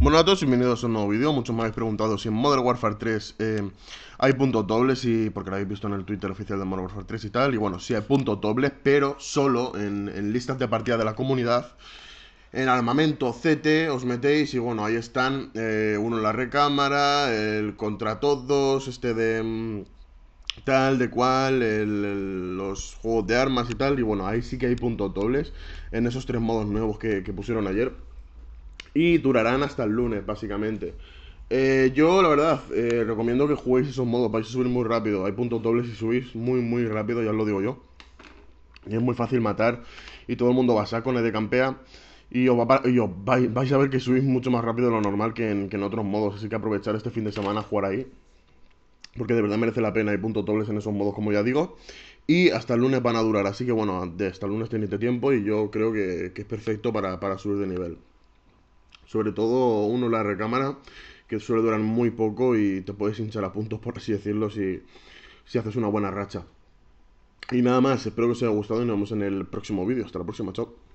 Bueno a todos, bienvenidos a un nuevo vídeo. Muchos me habéis preguntado si en Modern Warfare 3 eh, hay puntos dobles, y, porque lo habéis visto en el Twitter oficial de Modern Warfare 3 y tal. Y bueno, sí hay puntos dobles, pero solo en, listas de partida de la comunidad. En armamento CT os metéis y bueno, ahí están. Eh, uno en la recámara, el contra todos, este de mm, tal, de cual, los juegos de armas y tal. Y bueno, ahí sí que hay puntos dobles en esos tres modos nuevos que pusieron ayer y durarán hasta el lunes, básicamente. Eh, yo, la verdad, eh, recomiendo que juguéis esos modos, vais a subir muy rápido. Hay puntos dobles y subís muy, muy rápido, ya os lo digo yo. Y es muy fácil matar y todo el mundo va a el de campea. Y os, vais, a ver que subís mucho más rápido de lo normal que en, otros modos. Así que aprovechar este fin de semana a jugar ahí. Porque de verdad merece la pena. Hay puntos dobles en esos modos, como ya digo. Y hasta el lunes van a durar. Así que bueno, hasta el lunes tenéis tiempo y yo creo que, es perfecto para subir de nivel sobre todo uno la recámara, que suele durar muy poco y te puedes hinchar a puntos, por así decirlo, si, si haces una buena racha. Y nada más, espero que os haya gustado y nos vemos en el próximo vídeo. Hasta la próxima, chao.